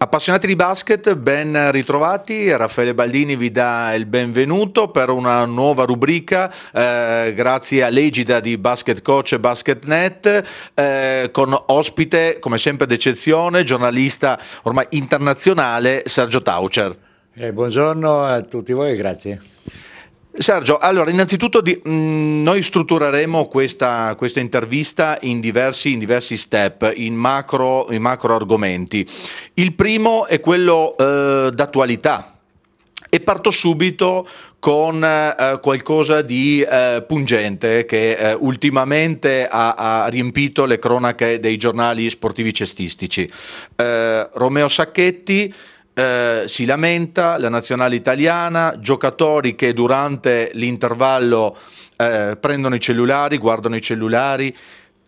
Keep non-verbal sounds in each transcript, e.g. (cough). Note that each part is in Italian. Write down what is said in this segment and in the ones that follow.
Appassionati di basket, ben ritrovati. Raffaele Baldini vi dà il benvenuto per una nuova rubrica, eh, grazie all'egida di Basket Coach e BasketNet, eh, con ospite, come sempre d'eccezione, giornalista ormai internazionale Sergio Taucher. Eh, buongiorno a tutti voi, grazie. Sergio, allora innanzitutto di, mh, mm, noi struttureremo questa, questa intervista in diversi, in diversi step, in macro, in macro, argomenti. Il primo è quello eh, d'attualità, e parto subito con eh, qualcosa di eh, pungente che eh, ultimamente ha, ha, riempito le cronache dei giornali sportivi cestistici. Eh, Romeo Sacchetti eh, si lamenta la nazionale italiana, giocatori che durante l'intervallo eh, prendono i cellulari, guardano i cellulari.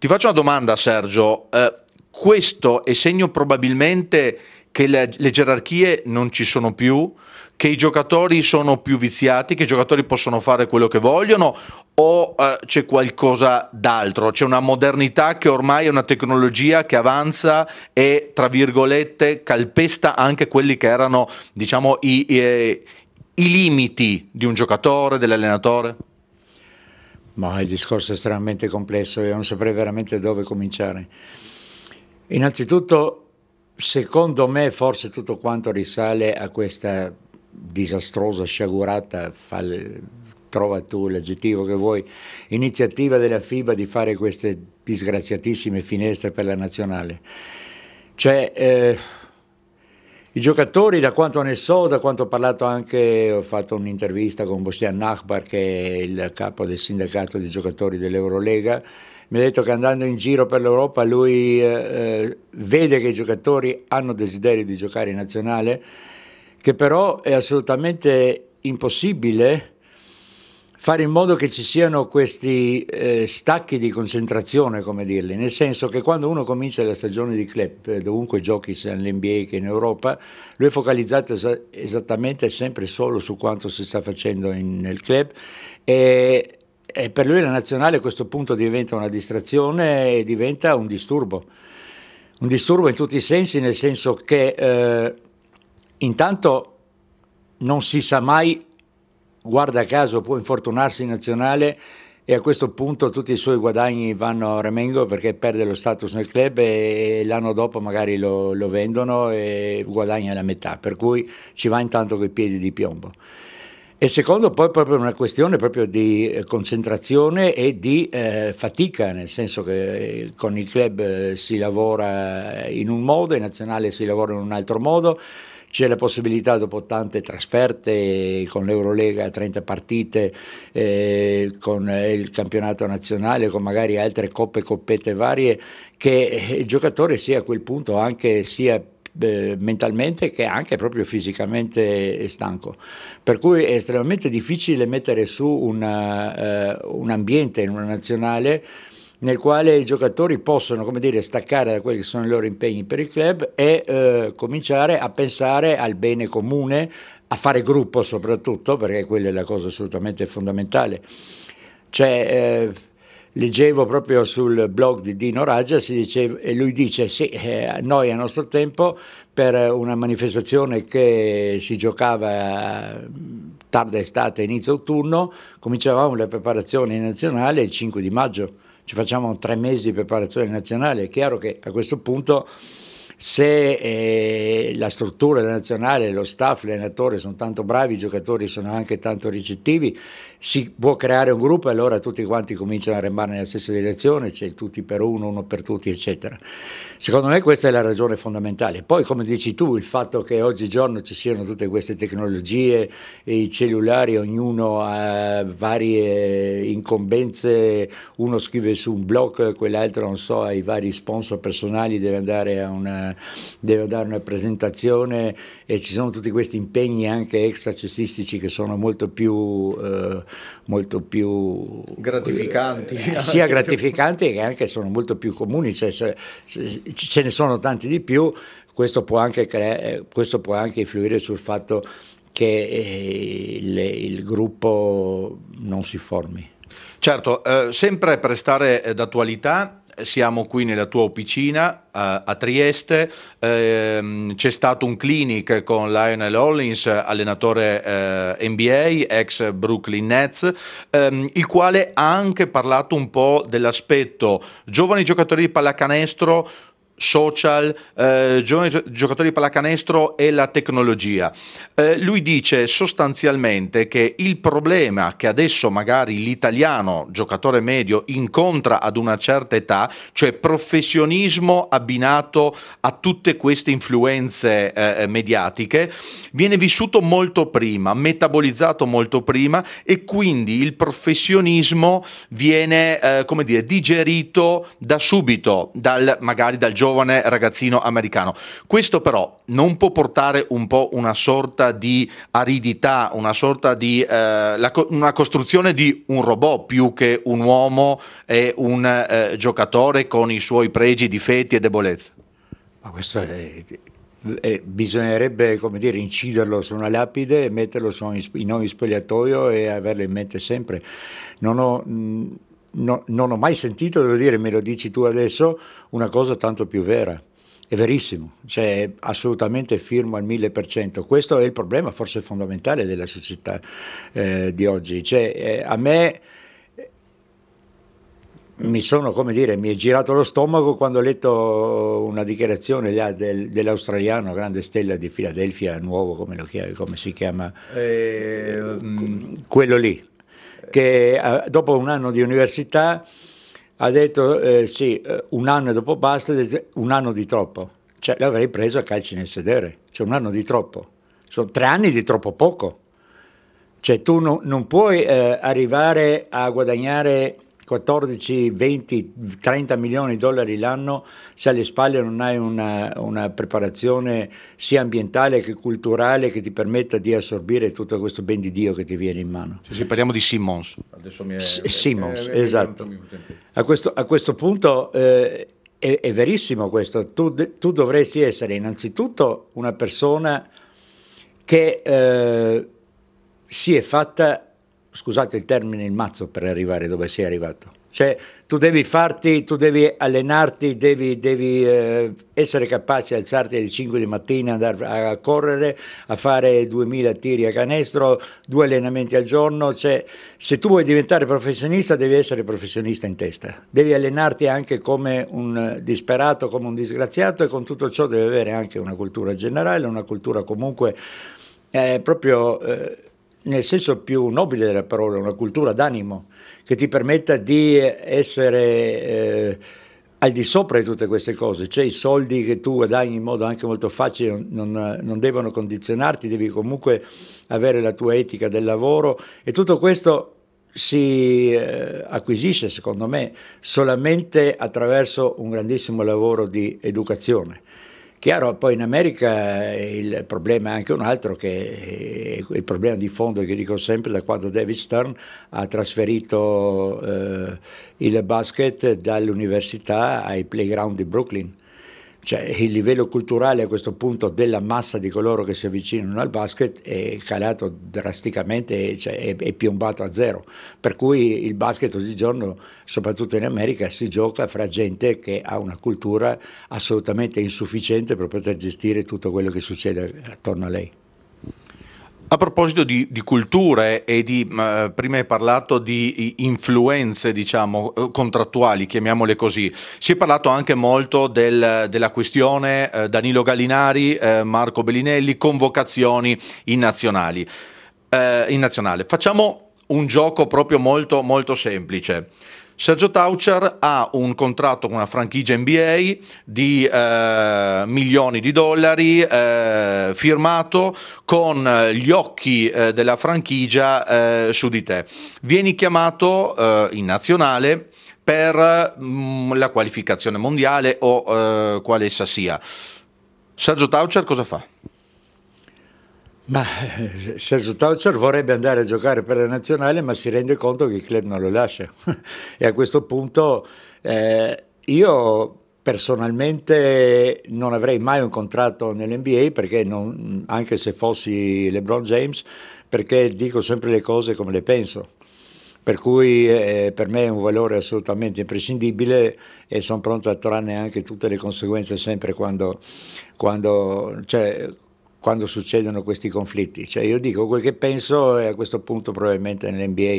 Ti faccio una domanda Sergio, eh, questo è segno probabilmente che le, le gerarchie non ci sono più? che i giocatori sono più viziati, che i giocatori possono fare quello che vogliono o eh, c'è qualcosa d'altro? C'è una modernità che ormai è una tecnologia che avanza e, tra virgolette, calpesta anche quelli che erano, diciamo, i, i, i limiti di un giocatore, dell'allenatore? Ma il discorso è estremamente complesso, io non saprei veramente dove cominciare. Innanzitutto, secondo me, forse tutto quanto risale a questa disastrosa, sciagurata, le, trova tu l'aggettivo che vuoi, iniziativa della FIBA di fare queste disgraziatissime finestre per la nazionale. Cioè, eh, i giocatori, da quanto ne so, da quanto ho parlato anche, ho fatto un'intervista con Bostian Nachbar, che è il capo del sindacato dei giocatori dell'Eurolega, mi ha detto che andando in giro per l'Europa lui eh, eh vede che i giocatori hanno desiderio di giocare in nazionale, che però è assolutamente impossibile fare in modo che ci siano questi eh, stacchi di concentrazione, come dirli, nel senso che quando uno comincia la stagione di club, eh, dovunque giochi, sia nell'NBA che in Europa, lui è focalizzato es esattamente sempre solo su quanto si sta facendo in, nel club e, e per lui la nazionale a questo punto diventa una distrazione e diventa un disturbo, un disturbo in tutti i sensi, nel senso che... Eh, Intanto non si sa mai, guarda caso può infortunarsi in nazionale e a questo punto tutti i suoi guadagni vanno a Remengo perché perde lo status nel club e l'anno dopo magari lo, lo vendono e guadagna la metà, per cui ci va intanto coi piedi di piombo. E secondo poi proprio una questione proprio di eh, concentrazione e di eh, fatica, nel senso che eh, con il club eh, si lavora in un modo, in nazionale si lavora in un altro modo, c'è la possibilità dopo tante trasferte con l'Eurolega, 30 partite, eh, con eh, il campionato nazionale, con magari altre coppe, coppette varie, che eh, il giocatore sia a quel punto anche sia eh, mentalmente che anche proprio fisicamente stanco. Per cui è estremamente difficile mettere su una, uh, un ambiente in una nazionale nel quale i giocatori possono come dire, staccare da quelli che sono i loro impegni per il club e eh, cominciare a pensare al bene comune, a fare gruppo soprattutto, perché quella è la cosa assolutamente fondamentale. Cioè, eh, leggevo proprio sul blog di Dino Raggia dice, e lui dice sì, eh, noi a nostro tempo per una manifestazione che si giocava tarda estate, inizio autunno, cominciavamo le preparazioni nazionali il 5 di maggio ci facciamo tre mesi di preparazione nazionale, è chiaro che a questo punto se eh, la struttura nazionale, lo staff, l'allenatore sono tanto bravi, i giocatori sono anche tanto ricettivi, si può creare un gruppo e allora tutti quanti cominciano a remare nella stessa direzione, c'è tutti per uno, uno per tutti, eccetera. Secondo me questa è la ragione fondamentale. Poi come dici tu, il fatto che oggigiorno ci siano tutte queste tecnologie, i cellulari, ognuno ha varie incombenze, uno scrive su un blog, quell'altro non so, ha i vari sponsor personali, deve andare a una una, devo dare una presentazione e ci sono tutti questi impegni anche extracessistici che sono molto più, eh, molto più gratificanti. Eh, sia (laughs) gratificanti che anche sono molto più comuni, cioè, se, se, ce ne sono tanti di più, questo può anche, crea- eh, questo può anche influire sul fatto che eh, il, il, gruppo non si formi. Certo, eh, sempre per stare eh, d'attualità, siamo qui nella tua officina a, a Trieste, eh, c'è stato un clinic con Lionel Hollins, allenatore eh, NBA, ex Brooklyn Nets, ehm, il quale ha anche parlato un po' dell'aspetto giovani giocatori di pallacanestro social, eh, giovani giocatori di pallacanestro e la tecnologia. Eh, lui dice sostanzialmente che il problema che adesso magari l'italiano giocatore medio incontra ad una certa età, cioè professionismo abbinato a tutte queste influenze eh, eh mediatiche, viene vissuto molto prima, metabolizzato molto prima e quindi il professionismo viene, eh, come dire, digerito da subito, dal, magari dal giovane giovane ragazzino americano. Questo però non può portare un po' una sorta di aridità, una sorta di eh, la, una costruzione di un robot più che un uomo e un eh, giocatore con i suoi pregi, difetti e debolezze. Ma questo è, eh, bisognerebbe dire, inciderlo su una lapide, metterlo su un, in ogni spogliatoio e averlo in mente sempre. Non ho, mh, mm, no, non ho mai sentito, devo dire, me lo dici tu adesso, una cosa tanto più vera. È verissimo, cioè, assolutamente firmo al mille per cento. Questo è il problema forse fondamentale della società eh, di oggi. Cioè, eh, a me mi sono, come dire, mi è girato lo stomaco quando ho letto una dichiarazione del, dell'australiano, grande stella di Filadelfia, nuovo come, lo, come si chiama, eh, mm. quello lì che eh, dopo un anno di università ha detto eh, sì, eh, un anno e dopo basta, un anno di troppo. Cioè l'avrei preso a calci nel sedere, cioè un anno di troppo. Sono tre anni di troppo poco. Cioè tu no, non puoi eh, arrivare a guadagnare 14, 20, 30 milioni di dollari l'anno se alle spalle non hai una, una preparazione sia ambientale che culturale che ti permetta di assorbire tutto questo ben di Dio che ti viene in mano. Sì, sì parliamo di Simmons. Adesso mi è, S- Simmons, è, è, esatto. A questo, a questo, punto eh, è, è, verissimo questo, tu, tu, dovresti essere innanzitutto una persona che eh, si è fatta scusate il termine, il mazzo per arrivare dove sei arrivato. Cioè, tu devi farti, tu devi allenarti, devi, devi eh, essere capace di alzarti alle 5 di mattina, andare a correre, a fare 2000 tiri a canestro, due allenamenti al giorno. Cioè, se tu vuoi diventare professionista, devi essere professionista in testa. Devi allenarti anche come un disperato, come un disgraziato e con tutto ciò devi avere anche una cultura generale, una cultura comunque eh, proprio... Eh, nel senso più nobile della parola, una cultura d'animo che ti permetta di essere eh, al di sopra di tutte queste cose, cioè i soldi che tu guadagni in modo anche molto facile non, non devono condizionarti, devi comunque avere la tua etica del lavoro e tutto questo si eh, acquisisce, secondo me, solamente attraverso un grandissimo lavoro di educazione. Chiaro, poi in America eh, il problema è anche un altro, che è eh, il problema di fondo che dico sempre da quando David Stern ha trasferito eh, il basket dall'università ai playground di Brooklyn cioè, il livello culturale a questo punto della massa di coloro che si avvicinano al basket è calato drasticamente, cioè è, è, piombato a zero. Per cui il basket oggigiorno, soprattutto in America, si gioca fra gente che ha una cultura assolutamente insufficiente per poter gestire tutto quello che succede attorno a lei. A proposito di, di culture e di, eh, prima hai parlato di influenze, diciamo, eh, contrattuali, chiamiamole così, si è parlato anche molto del, della questione eh, Danilo Gallinari, eh, Marco Bellinelli, convocazioni in, nazionali, eh, in nazionale. Facciamo un gioco proprio molto, molto semplice. Sergio Taucher ha un contratto con una franchigia NBA di eh, milioni di dollari eh, firmato con eh, gli occhi eh, della franchigia eh, su di te. Vieni chiamato eh, in nazionale per mh, mm, la qualificazione mondiale o quale essa sia. Sergio Taucher cosa fa? Ma eh, Sergio Taucher vorrebbe andare a giocare per la nazionale, ma si rende conto che il club non lo lascia. (laughs) e a questo punto eh, io personalmente non avrei mai un contratto nell'NBA, perché non, anche se fossi LeBron James, perché dico sempre le cose come le penso per cui eh, per me è un valore assolutamente imprescindibile e sono pronto a trarne anche tutte le conseguenze sempre quando, quando cioè, quando succedono questi conflitti. Cioè io dico quel che penso e eh, a questo punto probabilmente nell'NBA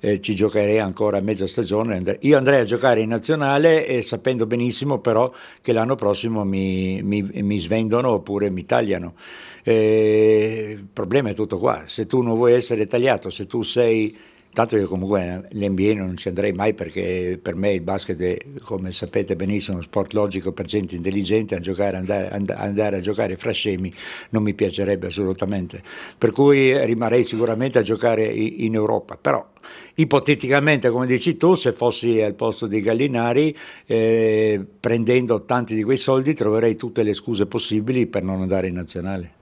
eh, ci giocherei ancora mezza stagione. Io andrei a giocare in nazionale eh, sapendo benissimo però che l'anno prossimo mi, mi, mi svendono oppure mi tagliano. Eh, il problema è tutto qua. Se tu non vuoi essere tagliato, se tu sei tanto che comunque eh, l'NBA non ci andrei mai perché per me il basket è, come sapete benissimo, uno sport logico per gente intelligente, a giocare, andare, and- andare, a giocare fra scemi non mi piacerebbe assolutamente, per cui rimarrei sicuramente a giocare in Europa, però ipoteticamente come dici tu se fossi al posto dei Gallinari eh, prendendo tanti di quei soldi troverei tutte le scuse possibili per non andare in nazionale.